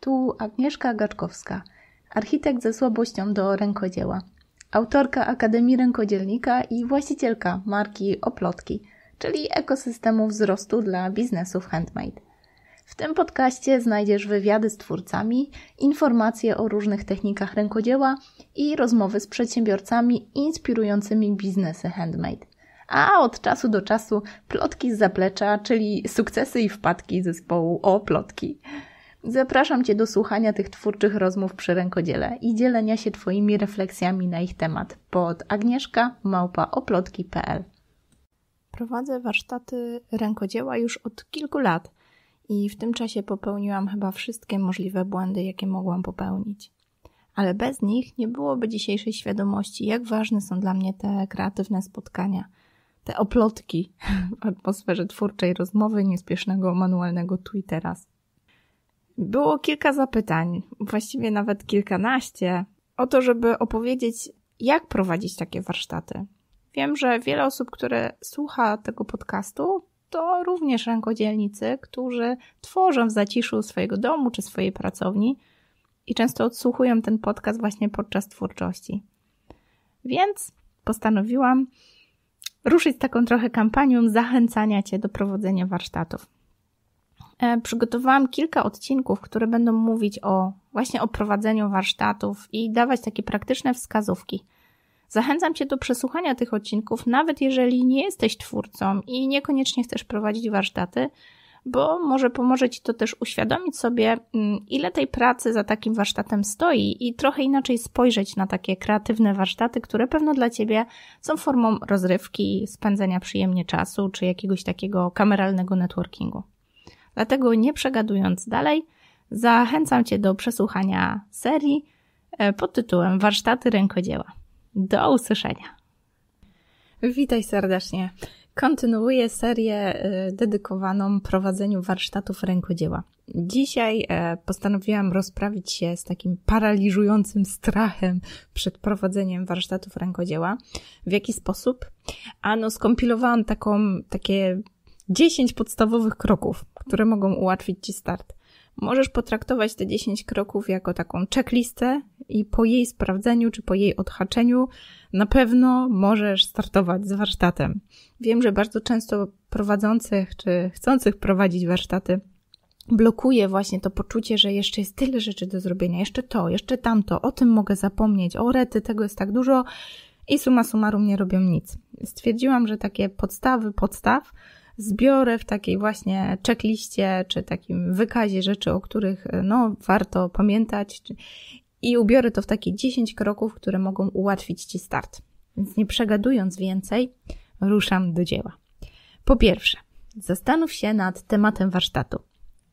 Tu Agnieszka Gaczkowska, architekt ze słabością do rękodzieła, autorka Akademii Rękodzielnika i właścicielka marki Oplotki, czyli ekosystemu wzrostu dla biznesów handmade. W tym podcaście znajdziesz wywiady z twórcami, informacje o różnych technikach rękodzieła i rozmowy z przedsiębiorcami inspirującymi biznesy handmade. A od czasu do czasu plotki z zaplecza, czyli sukcesy i wpadki zespołu o plotki. Zapraszam Cię do słuchania tych twórczych rozmów przy rękodziele i dzielenia się Twoimi refleksjami na ich temat pod agnieszka.małpaoplotki.pl Prowadzę warsztaty rękodzieła już od kilku lat i w tym czasie popełniłam chyba wszystkie możliwe błędy, jakie mogłam popełnić. Ale bez nich nie byłoby dzisiejszej świadomości, jak ważne są dla mnie te kreatywne spotkania, te oplotki w atmosferze twórczej rozmowy, niespiesznego manualnego tu i teraz. Było kilka zapytań, właściwie nawet kilkanaście, o to, żeby opowiedzieć, jak prowadzić takie warsztaty. Wiem, że wiele osób, które słucha tego podcastu, to również rękodzielnicy, którzy tworzą w zaciszu swojego domu czy swojej pracowni i często odsłuchują ten podcast właśnie podczas twórczości. Więc postanowiłam ruszyć z taką trochę kampanią zachęcania Cię do prowadzenia warsztatów. E, przygotowałam kilka odcinków, które będą mówić o właśnie o prowadzeniu warsztatów i dawać takie praktyczne wskazówki. Zachęcam Cię do przesłuchania tych odcinków, nawet jeżeli nie jesteś twórcą i niekoniecznie chcesz prowadzić warsztaty, bo może pomoże Ci to też uświadomić sobie, mm, ile tej pracy za takim warsztatem stoi i trochę inaczej spojrzeć na takie kreatywne warsztaty, które pewno dla Ciebie są formą rozrywki, spędzenia przyjemnie czasu czy jakiegoś takiego kameralnego networkingu. Dlatego nie przegadując dalej, zachęcam Cię do przesłuchania serii e, pod tytułem Warsztaty rękodzieła. Do usłyszenia. Witaj serdecznie. Kontynuuję serię e, dedykowaną prowadzeniu warsztatów rękodzieła. Dzisiaj e, postanowiłam rozprawić się z takim paraliżującym strachem przed prowadzeniem warsztatów rękodzieła. W jaki sposób? Ano, skompilowałam taką, takie 10 podstawowych kroków, które mogą ułatwić Ci start. Możesz potraktować te 10 kroków jako taką checklistę i po jej sprawdzeniu czy po jej odhaczeniu na pewno możesz startować z warsztatem. Wiem, że bardzo często prowadzących czy chcących prowadzić warsztaty blokuje właśnie to poczucie, że jeszcze jest tyle rzeczy do zrobienia, jeszcze to, jeszcze tamto, o tym mogę zapomnieć, o rety, tego jest tak dużo i suma summarum nie robią nic. Stwierdziłam, że takie podstawy podstaw zbiorę w takiej właśnie checkliście, czy takim wykazie rzeczy, o których e, no, warto pamiętać i ubiorę to w takie 10 kroków, które mogą ułatwić Ci start. Więc nie przegadując więcej, ruszam do dzieła. Po pierwsze, zastanów się nad tematem warsztatu.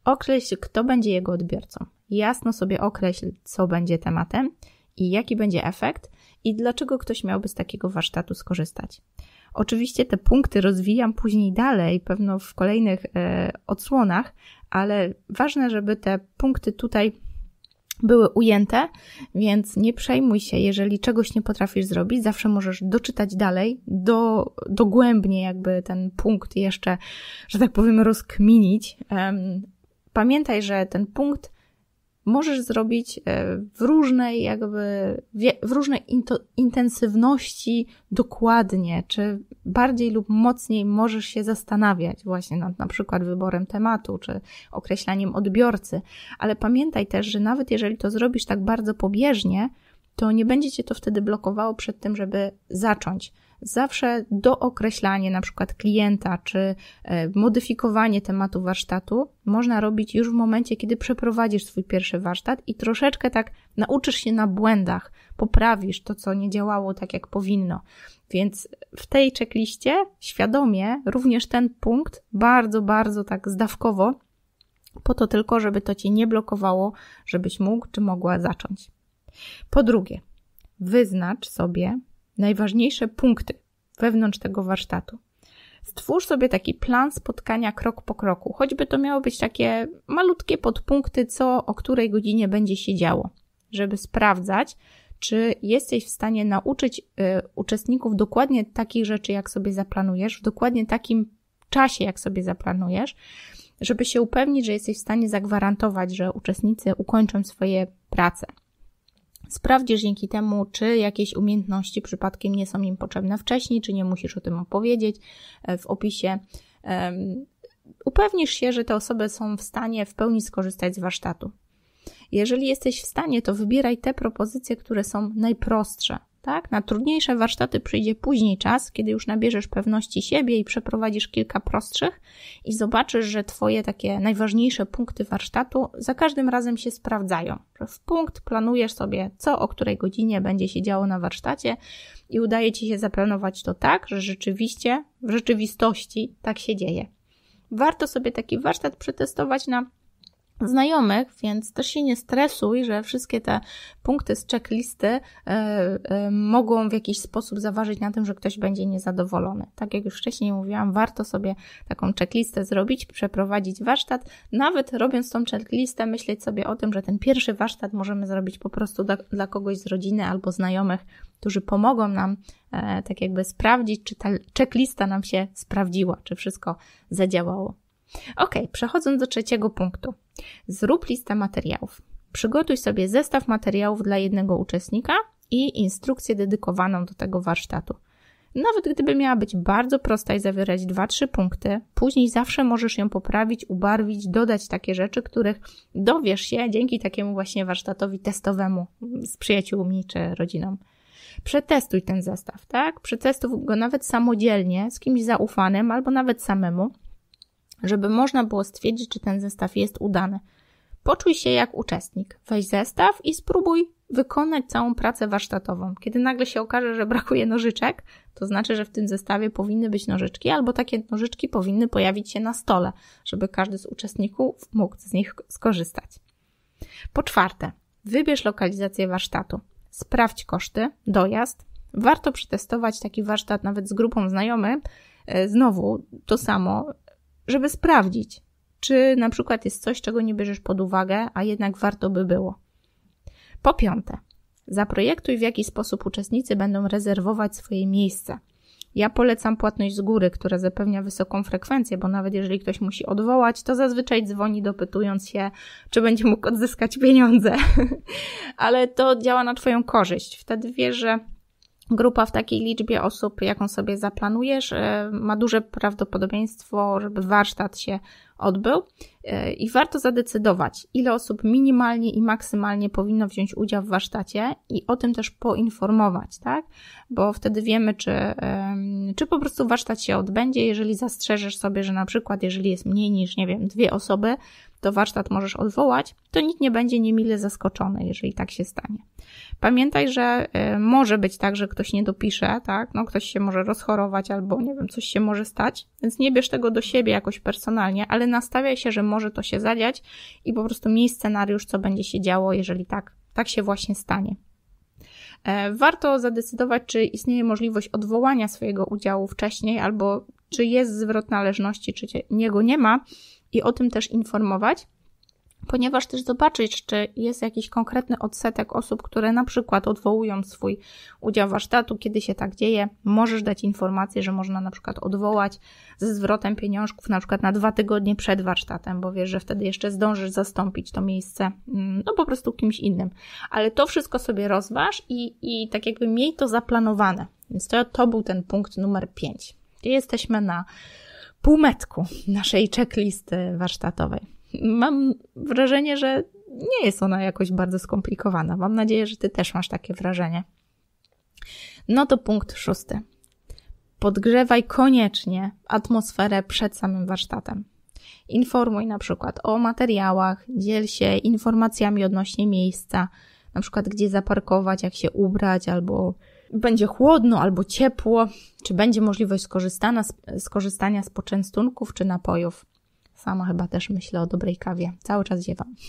Określ, kto będzie jego odbiorcą. Jasno sobie określ, co będzie tematem i jaki będzie efekt i dlaczego ktoś miałby z takiego warsztatu skorzystać. Oczywiście te punkty rozwijam później dalej, pewno w kolejnych e, odsłonach, ale ważne, żeby te punkty tutaj były ujęte, więc nie przejmuj się, jeżeli czegoś nie potrafisz zrobić, zawsze możesz doczytać dalej, do, dogłębnie jakby ten punkt jeszcze, że tak powiem, rozkminić. Pamiętaj, że ten punkt możesz zrobić e, w różnej jakby, w różnej intensywności dokładnie, czy bardziej lub mocniej możesz się zastanawiać właśnie nad na przykład wyborem tematu, czy określaniem odbiorcy, ale pamiętaj też, że nawet jeżeli to zrobisz tak bardzo pobieżnie, to nie będzie cię to wtedy blokowało przed tym, żeby zacząć zawsze dookreślanie na przykład klienta czy e, modyfikowanie tematu warsztatu można robić już w momencie, kiedy przeprowadzisz swój pierwszy warsztat i troszeczkę tak nauczysz się na błędach, poprawisz to, co nie działało tak, jak powinno. Więc w tej czekliście świadomie również ten punkt bardzo, bardzo tak zdawkowo, po to tylko, żeby to cię nie blokowało, żebyś mógł czy mogła zacząć. Po drugie, wyznacz sobie najważniejsze punkty wewnątrz tego warsztatu. Stwórz sobie taki plan spotkania krok po kroku, choćby to miało być takie malutkie podpunkty, co o której godzinie będzie się działo, żeby sprawdzać, czy jesteś w stanie nauczyć y, uczestników dokładnie takich rzeczy, jak sobie zaplanujesz, w dokładnie takim czasie, jak sobie zaplanujesz, żeby się upewnić, że jesteś w stanie zagwarantować, że uczestnicy ukończą swoje prace. Sprawdzisz dzięki temu, czy jakieś umiejętności przypadkiem nie są im potrzebne wcześniej, czy nie musisz o tym opowiedzieć e, w opisie. Upewnisz się, że te osoby są w stanie w pełni skorzystać z warsztatu. Jeżeli jesteś w stanie, to wybieraj te propozycje, które są najprostsze, tak? Na trudniejsze warsztaty przyjdzie później czas, kiedy już nabierzesz pewności siebie i przeprowadzisz kilka prostszych i zobaczysz, że twoje takie najważniejsze punkty warsztatu za każdym razem się sprawdzają. W punkt planujesz sobie, co o której godzinie będzie się działo na warsztacie i udaje ci się zaplanować to tak, że rzeczywiście, w rzeczywistości tak się dzieje. Warto sobie taki warsztat przetestować na znajomych, więc też się nie stresuj, że wszystkie te punkty z checklisty e, e, mogą w jakiś sposób zaważyć na tym, że ktoś będzie niezadowolony. Tak jak już wcześniej mówiłam, warto sobie taką checklistę zrobić, przeprowadzić warsztat. Nawet robiąc tą checklistę, myśleć sobie o tym, że ten pierwszy warsztat możemy zrobić po prostu dla, dla kogoś z rodziny albo znajomych, którzy pomogą nam e, tak jakby sprawdzić, czy ta checklista nam się sprawdziła, czy wszystko zadziałało. Ok, przechodząc do trzeciego punktu. Zrób listę materiałów. Przygotuj sobie zestaw materiałów dla jednego uczestnika i instrukcję dedykowaną do tego warsztatu. Nawet gdyby miała być bardzo prosta i zawierać 2-3 punkty, później zawsze możesz ją poprawić, ubarwić, dodać takie rzeczy, których dowiesz się dzięki takiemu właśnie warsztatowi testowemu z przyjaciółmi czy rodziną. Przetestuj ten zestaw, tak? Przetestuj go nawet samodzielnie, z kimś zaufanym albo nawet samemu żeby można było stwierdzić, czy ten zestaw jest udany. Poczuj się jak uczestnik. Weź zestaw i spróbuj wykonać całą pracę warsztatową. Kiedy nagle się okaże, że brakuje nożyczek, to znaczy, że w tym zestawie powinny być nożyczki, albo takie nożyczki powinny pojawić się na stole, żeby każdy z uczestników mógł z nich skorzystać. Po czwarte, wybierz lokalizację warsztatu. Sprawdź koszty, dojazd. Warto przetestować taki warsztat nawet z grupą znajomych. E, znowu to samo, żeby sprawdzić, czy na przykład jest coś, czego nie bierzesz pod uwagę, a jednak warto by było. Po piąte, zaprojektuj w jaki sposób uczestnicy będą rezerwować swoje miejsce. Ja polecam płatność z góry, która zapewnia wysoką frekwencję, bo nawet jeżeli ktoś musi odwołać, to zazwyczaj dzwoni dopytując się, czy będzie mógł odzyskać pieniądze. Ale to działa na Twoją korzyść. Wtedy wiesz, że grupa w takiej liczbie osób, jaką sobie zaplanujesz, e, ma duże prawdopodobieństwo, żeby warsztat się odbył e, i warto zadecydować, ile osób minimalnie i maksymalnie powinno wziąć udział w warsztacie i o tym też poinformować, tak? Bo wtedy wiemy, czy, czy po prostu warsztat się odbędzie, jeżeli zastrzeżesz sobie, że na przykład, jeżeli jest mniej niż, nie wiem, dwie osoby, to warsztat możesz odwołać, to nikt nie będzie niemile zaskoczony, jeżeli tak się stanie. Pamiętaj, że y, może być tak, że ktoś nie dopisze, tak? No, ktoś się może rozchorować albo nie wiem, coś się może stać, więc nie bierz tego do siebie jakoś personalnie, ale nastawiaj się, że może to się zadziać i po prostu miej scenariusz, co będzie się działo, jeżeli tak, tak się właśnie stanie. E, warto zadecydować, czy istnieje możliwość odwołania swojego udziału wcześniej, albo czy jest zwrot należności, czy niego nie ma, i o tym też informować, ponieważ też zobaczyć, czy jest jakiś konkretny odsetek osób, które na przykład odwołują swój udział warsztatu, kiedy się tak dzieje, możesz dać informację, że można na przykład odwołać ze zwrotem pieniążków na przykład na dwa tygodnie przed warsztatem, bo wiesz, że wtedy jeszcze zdążysz zastąpić to miejsce mm, no po prostu kimś innym. Ale to wszystko sobie rozważ i, i tak jakby miej to zaplanowane. Więc to, to był ten punkt numer 5. Jesteśmy na półmetku naszej checklisty warsztatowej. Mam wrażenie, że nie jest ona jakoś bardzo skomplikowana. Mam nadzieję, że Ty też masz takie wrażenie. No to punkt szósty. Podgrzewaj koniecznie atmosferę przed samym warsztatem. Informuj na przykład o materiałach, dziel się informacjami odnośnie miejsca, na przykład gdzie zaparkować, jak się ubrać, albo będzie chłodno albo ciepło, czy będzie możliwość skorzystania z, skorzystania z poczęstunków czy napojów. Sama chyba też myślę o dobrej kawie. Cały czas ziewam.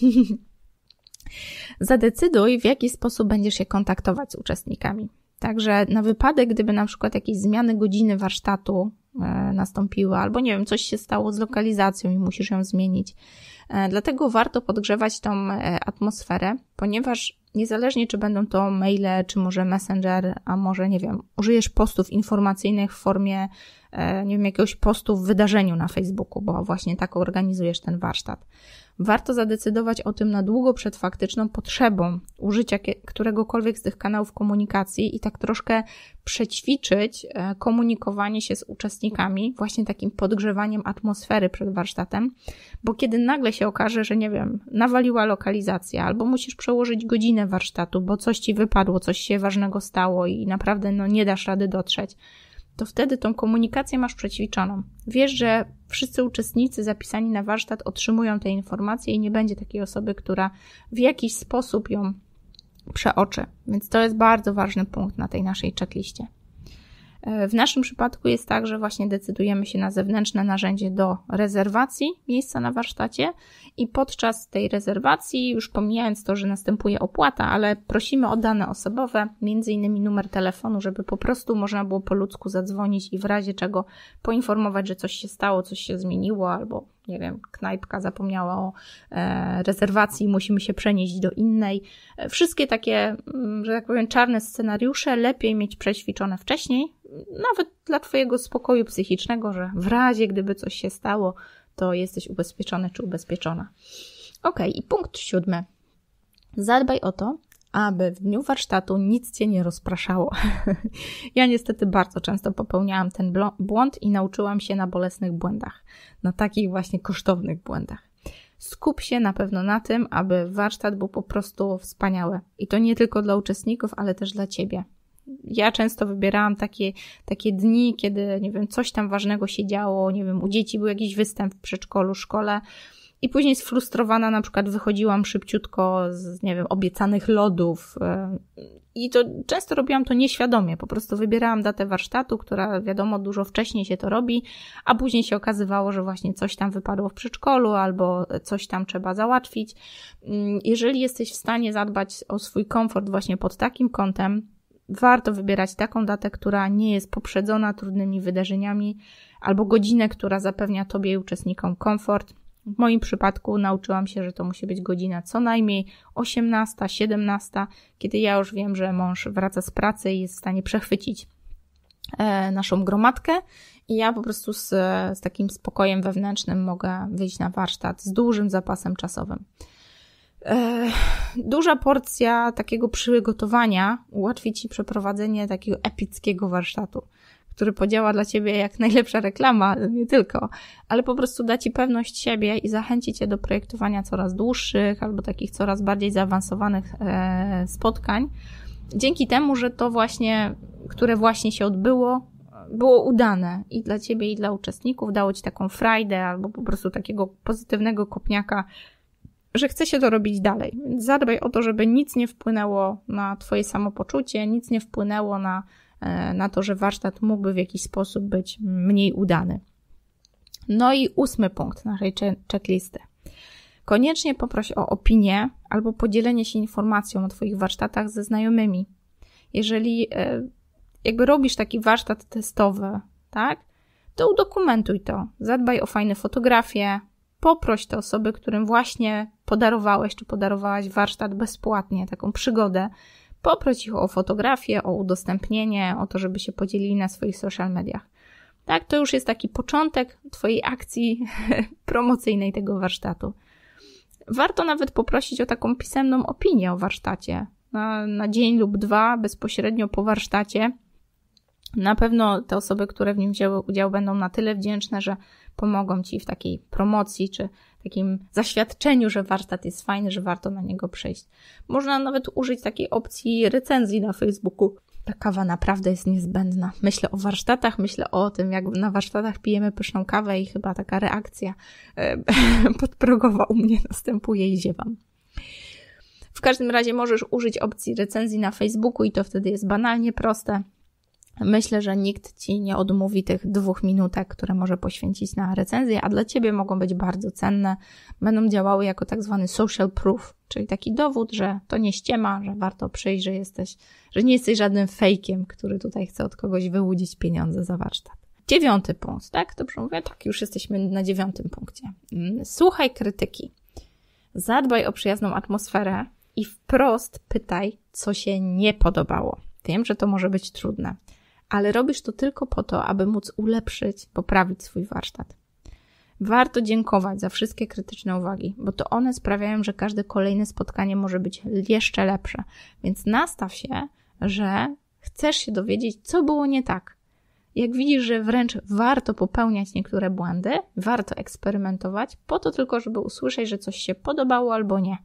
Zadecyduj, w jaki sposób będziesz się kontaktować z uczestnikami. Także na wypadek, gdyby na przykład jakieś zmiany godziny warsztatu e, nastąpiły, albo nie wiem, coś się stało z lokalizacją i musisz ją zmienić, E, dlatego warto podgrzewać tą e, atmosferę, ponieważ niezależnie czy będą to maile, czy może messenger, a może nie wiem, użyjesz postów informacyjnych w formie, e, nie wiem, jakiegoś postu w wydarzeniu na Facebooku, bo właśnie tak organizujesz ten warsztat warto zadecydować o tym na długo przed faktyczną potrzebą użycia któregokolwiek z tych kanałów komunikacji i tak troszkę przećwiczyć e, komunikowanie się z uczestnikami, właśnie takim podgrzewaniem atmosfery przed warsztatem, bo kiedy nagle się okaże, że nie wiem, nawaliła lokalizacja albo musisz przełożyć godzinę warsztatu, bo coś ci wypadło, coś się ważnego stało i naprawdę no, nie dasz rady dotrzeć, to wtedy tą komunikację masz przećwiczoną. Wiesz, że wszyscy uczestnicy zapisani na warsztat otrzymują te informacje i nie będzie takiej osoby, która w jakiś sposób ją przeoczy. Więc to jest bardzo ważny punkt na tej naszej checkliście. W naszym przypadku jest tak, że właśnie decydujemy się na zewnętrzne narzędzie do rezerwacji miejsca na warsztacie i podczas tej rezerwacji, już pomijając to, że następuje opłata, ale prosimy o dane osobowe, między innymi numer telefonu, żeby po prostu można było po ludzku zadzwonić i w razie czego poinformować, że coś się stało, coś się zmieniło albo nie wiem, knajpka zapomniała o e, rezerwacji, musimy się przenieść do innej. E, wszystkie takie, mm, że tak powiem, czarne scenariusze lepiej mieć przećwiczone wcześniej, nawet dla Twojego spokoju psychicznego, że w razie gdyby coś się stało, to jesteś ubezpieczony czy ubezpieczona. Ok, i punkt siódmy. Zadbaj o to, aby w dniu warsztatu nic cię nie rozpraszało. ja niestety bardzo często popełniałam ten błąd i nauczyłam się na bolesnych błędach, na takich właśnie kosztownych błędach. Skup się na pewno na tym, aby warsztat był po prostu wspaniały. I to nie tylko dla uczestników, ale też dla ciebie ja często wybierałam takie, takie dni, kiedy, nie wiem, coś tam ważnego się działo, nie wiem, u dzieci był jakiś występ w przedszkolu, szkole, i później sfrustrowana na przykład wychodziłam szybciutko z, nie wiem, obiecanych lodów. Y, I to często robiłam to nieświadomie. Po prostu wybierałam datę warsztatu, która wiadomo, dużo wcześniej się to robi, a później się okazywało, że właśnie coś tam wypadło w przedszkolu albo coś tam trzeba załatwić. Y, jeżeli jesteś w stanie zadbać o swój komfort właśnie pod takim kątem, warto wybierać taką datę, która nie jest poprzedzona trudnymi wydarzeniami, albo godzinę, która zapewnia Tobie i uczestnikom komfort. W moim przypadku nauczyłam się, że to musi być godzina co najmniej 18, 17, kiedy ja już wiem, że mąż wraca z pracy i jest w stanie przechwycić e, naszą gromadkę i ja po prostu z, z takim spokojem wewnętrznym mogę wyjść na warsztat z dużym zapasem czasowym. Duża porcja takiego przygotowania ułatwi ci przeprowadzenie takiego epickiego warsztatu, który podziała dla ciebie jak najlepsza reklama, ale nie tylko, ale po prostu da ci pewność siebie i zachęci cię do projektowania coraz dłuższych albo takich coraz bardziej zaawansowanych e, spotkań. Dzięki temu, że to właśnie, które właśnie się odbyło, było udane i dla ciebie, i dla uczestników, dało ci taką frajdę albo po prostu takiego pozytywnego kopniaka że chce się to robić dalej. zadbaj o to, żeby nic nie wpłynęło na Twoje samopoczucie, nic nie wpłynęło na, e, na to, że warsztat mógłby w jakiś sposób być mniej udany. No i ósmy punkt naszej checklisty. Koniecznie poproś o opinię albo podzielenie się informacją o Twoich warsztatach ze znajomymi. Jeżeli e, jakby robisz taki warsztat testowy, tak, to udokumentuj to. Zadbaj o fajne fotografie, poproś te osoby, którym właśnie podarowałeś czy podarowałaś warsztat bezpłatnie, taką przygodę, poproś ich o fotografię, o udostępnienie, o to, żeby się podzielili na swoich social mediach. Tak, to już jest taki początek Twojej akcji promocyjnej tego warsztatu. Warto nawet poprosić o taką pisemną opinię o warsztacie. Na, na dzień lub dwa bezpośrednio po warsztacie. Na pewno te osoby, które w nim wzięły udział, będą na tyle wdzięczne, że pomogą Ci w takiej promocji czy takim zaświadczeniu, że warsztat jest fajny, że warto na niego przejść. Można nawet użyć takiej opcji recenzji na Facebooku. Ta kawa naprawdę jest niezbędna. Myślę o warsztatach, myślę o tym, jak na warsztatach pijemy pyszną kawę i chyba taka reakcja e, podprogowa u mnie następuje i ziewam. W każdym razie możesz użyć opcji recenzji na Facebooku i to wtedy jest banalnie proste. Myślę, że nikt ci nie odmówi tych dwóch minutek, które może poświęcić na recenzję, a dla ciebie mogą być bardzo cenne. Będą działały jako tak zwany social proof, czyli taki dowód, że to nie ściema, że warto przyjść, że jesteś, że nie jesteś żadnym fejkiem, który tutaj chce od kogoś wyłudzić pieniądze za warsztat. Dziewiąty punkt, tak? Dobrze mówię? Tak, już jesteśmy na dziewiątym punkcie. Mm, słuchaj krytyki. Zadbaj o przyjazną atmosferę i wprost pytaj, co się nie podobało. Wiem, że to może być trudne ale robisz to tylko po to, aby móc ulepszyć, poprawić swój warsztat. Warto dziękować za wszystkie krytyczne uwagi, bo to one sprawiają, że każde kolejne spotkanie może być jeszcze lepsze. Więc nastaw się, że chcesz się dowiedzieć, co było nie tak. Jak widzisz, że wręcz warto popełniać niektóre błędy, warto eksperymentować, po to tylko, żeby usłyszeć, że coś się podobało albo nie.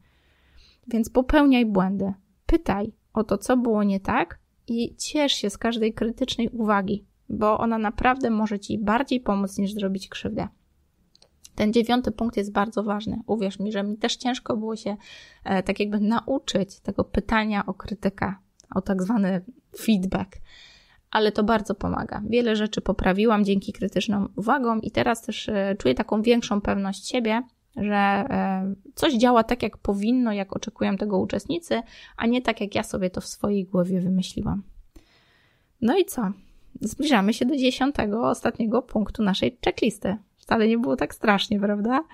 Więc popełniaj błędy. Pytaj o to, co było nie tak, i ciesz się z każdej krytycznej uwagi, bo ona naprawdę może ci bardziej pomóc niż zrobić krzywdę. Ten dziewiąty punkt jest bardzo ważny. Uwierz mi, że mi też ciężko było się e, tak jakby nauczyć tego pytania o krytykę, o tak zwany feedback ale to bardzo pomaga. Wiele rzeczy poprawiłam dzięki krytycznym uwagom i teraz też e, czuję taką większą pewność siebie że e, coś działa tak, jak powinno, jak oczekują tego uczestnicy, a nie tak, jak ja sobie to w swojej głowie wymyśliłam. No i co? Zbliżamy się do dziesiątego, ostatniego punktu naszej checklisty. Wcale nie było tak strasznie, prawda?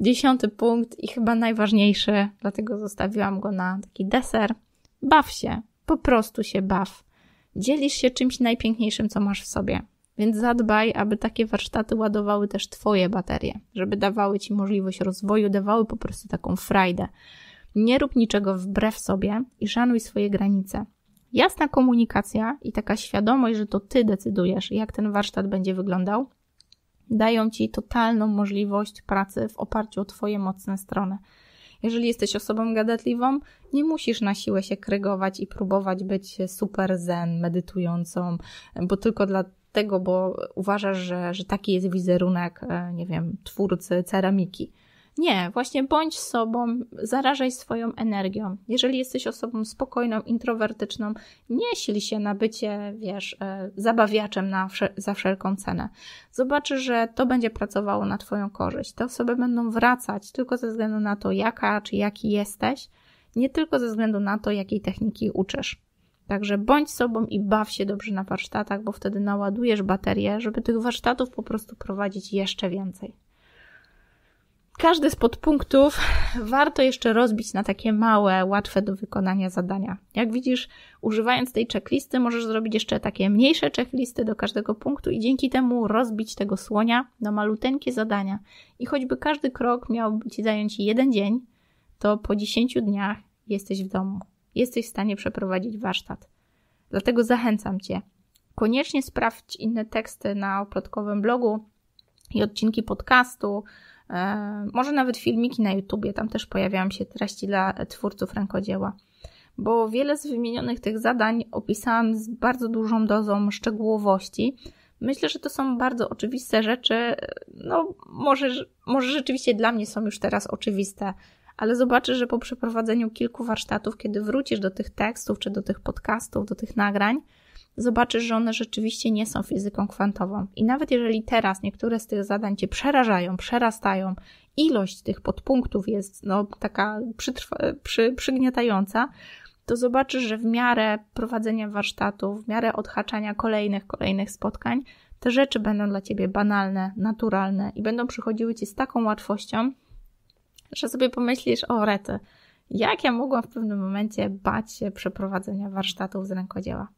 Dziesiąty punkt i chyba najważniejszy, dlatego zostawiłam go na taki deser. Baw się, po prostu się baw. Dzielisz się czymś najpiękniejszym, co masz w sobie. Więc zadbaj, aby takie warsztaty ładowały też Twoje baterie, żeby dawały Ci możliwość rozwoju, dawały po prostu taką frajdę. Nie rób niczego wbrew sobie i szanuj swoje granice. Jasna komunikacja i taka świadomość, że to Ty decydujesz, jak ten warsztat będzie wyglądał, dają Ci totalną możliwość pracy w oparciu o Twoje mocne strony. Jeżeli jesteś osobą gadatliwą, nie musisz na siłę się krygować i próbować być super zen, medytującą, bo tylko dla tego, bo uważasz, że, że taki jest wizerunek, e, nie wiem, twórcy ceramiki. Nie, właśnie bądź sobą, zarażaj swoją energią. Jeżeli jesteś osobą spokojną, introwertyczną, nie sił się na bycie, wiesz, e, zabawiaczem na, za wszelką cenę. Zobaczysz, że to będzie pracowało na Twoją korzyść. Te osoby będą wracać tylko ze względu na to, jaka czy jaki jesteś, nie tylko ze względu na to, jakiej techniki uczysz. Także bądź sobą i baw się dobrze na warsztatach, bo wtedy naładujesz baterię, żeby tych warsztatów po prostu prowadzić jeszcze więcej. Każdy z podpunktów warto jeszcze rozbić na takie małe, łatwe do wykonania zadania. Jak widzisz, używając tej checklisty, możesz zrobić jeszcze takie mniejsze checklisty do każdego punktu i dzięki temu rozbić tego słonia na maluteńkie zadania. I choćby każdy krok miał ci zająć jeden dzień, to po 10 dniach jesteś w domu jesteś w stanie przeprowadzić warsztat. Dlatego zachęcam Cię. Koniecznie sprawdź inne teksty na oplotkowym blogu i odcinki podcastu, e, może nawet filmiki na YouTubie, tam też pojawiają się treści dla twórców rękodzieła. Bo wiele z wymienionych tych zadań opisałam z bardzo dużą dozą szczegółowości. Myślę, że to są bardzo oczywiste rzeczy. No, może, może rzeczywiście dla mnie są już teraz oczywiste, ale zobaczysz, że po przeprowadzeniu kilku warsztatów, kiedy wrócisz do tych tekstów, czy do tych podcastów, do tych nagrań, zobaczysz, że one rzeczywiście nie są fizyką kwantową. I nawet jeżeli teraz niektóre z tych zadań cię przerażają, przerastają, ilość tych podpunktów jest no, taka przytrwa, przy, przygniatająca, to zobaczysz, że w miarę prowadzenia warsztatów, w miarę odhaczania kolejnych, kolejnych spotkań, te rzeczy będą dla ciebie banalne, naturalne i będą przychodziły ci z taką łatwością, że sobie pomyślisz, o rety, jak ja mogłam w pewnym momencie bać się przeprowadzenia warsztatów z rękodzieła.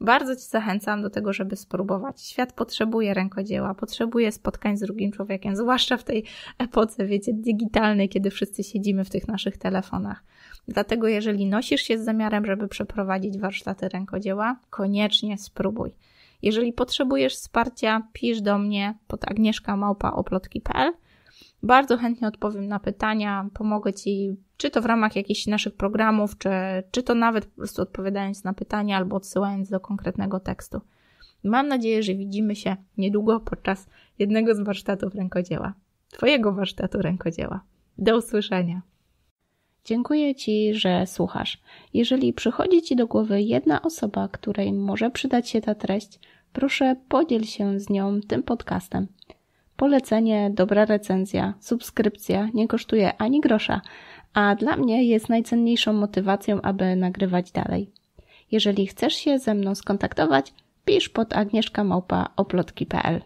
Bardzo Ci zachęcam do tego, żeby spróbować. Świat potrzebuje rękodzieła, potrzebuje spotkań z drugim człowiekiem, zwłaszcza w tej epoce, wiecie, digitalnej, kiedy wszyscy siedzimy w tych naszych telefonach. Dlatego, jeżeli nosisz się z zamiarem, żeby przeprowadzić warsztaty rękodzieła, koniecznie spróbuj. Jeżeli potrzebujesz wsparcia, pisz do mnie pod agnieszkamałpaoplotki.pl bardzo chętnie odpowiem na pytania, pomogę Ci, czy to w ramach jakichś naszych programów, czy, czy to nawet po prostu odpowiadając na pytania albo odsyłając do konkretnego tekstu. Mam nadzieję, że widzimy się niedługo podczas jednego z warsztatów rękodzieła. Twojego warsztatu rękodzieła. Do usłyszenia. Dziękuję Ci, że słuchasz. Jeżeli przychodzi Ci do głowy jedna osoba, której może przydać się ta treść, proszę podziel się z nią tym podcastem. Polecenie, dobra recenzja, subskrypcja nie kosztuje ani grosza, a dla mnie jest najcenniejszą motywacją, aby nagrywać dalej. Jeżeli chcesz się ze mną skontaktować, pisz pod agnieszkamałpa oplotki.pl